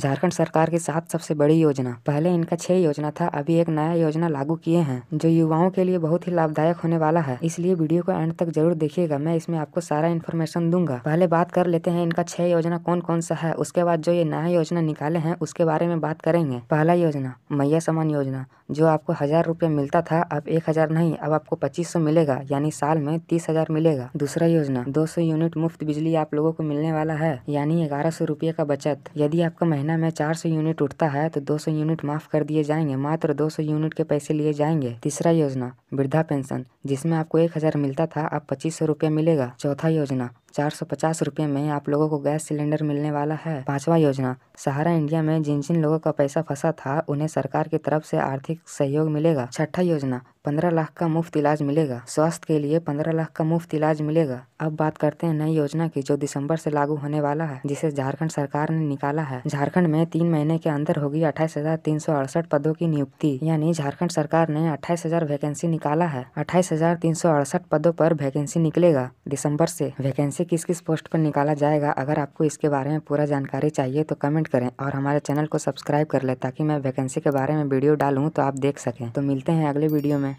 झारखंड सरकार की सात सबसे बड़ी योजना पहले इनका छह योजना था अभी एक नया योजना लागू किए हैं जो युवाओं के लिए बहुत ही लाभदायक होने वाला है इसलिए वीडियो को एंड तक जरूर देखिएगा मैं इसमें आपको सारा इन्फॉर्मेशन दूंगा पहले बात कर लेते हैं इनका छह योजना कौन कौन सा है उसके बाद जो ये नया योजना निकाले हैं उसके बारे में बात करेंगे पहला योजना मैया समान योजना जो आपको हजार रुपये मिलता था अब एक हजार नहीं अब आपको पच्चीस सौ मिलेगा यानी साल में तीस हजार मिलेगा दूसरा योजना दो सौ यूनिट मुफ्त बिजली आप लोगों को मिलने वाला है यानी ग्यारह सौ रुपये का बचत यदि आपका महीना महीना में चार सौ यूनिट उठता है तो दो सौ यूनिट माफ कर दिए जाएंगे मात्र दो सौ यूनिट के पैसे लिए जाएंगे तीसरा योजना वृद्धा पेंशन जिसमें आपको एक हजार मिलता था अब पच्चीस सौ रूपया मिलेगा चौथा योजना चार सौ पचास रुपये में आप लोगों को गैस सिलेंडर मिलने वाला है पांचवा योजना सहारा इंडिया में जिन जिन लोगों का पैसा फंसा था उन्हें सरकार की तरफ से आर्थिक सहयोग मिलेगा छठा योजना पंद्रह लाख का मुफ्त इलाज मिलेगा स्वास्थ्य के लिए पंद्रह लाख का मुफ्त इलाज मिलेगा अब बात करते हैं नई योजना की जो दिसंबर से लागू होने वाला है जिसे झारखंड सरकार ने निकाला है झारखंड में तीन महीने के अंदर होगी अट्ठाईस हजार तीन सौ अड़सठ पदों की नियुक्ति यानी झारखंड सरकार ने अट्ठाईस हजार वैकेंसी निकाला है अट्ठाईस हजार तीन सौ अड़सठ पदों पर वैकेंसी निकलेगा दिसंबर से वैकेंसी किस किस पोस्ट पर निकाला जाएगा अगर आपको इसके बारे में पूरा जानकारी चाहिए तो कमेंट करें और हमारे चैनल को सब्सक्राइब कर लें ताकि मैं वैकेंसी के बारे में वीडियो डालूँ तो आप देख सकें तो मिलते हैं अगले वीडियो में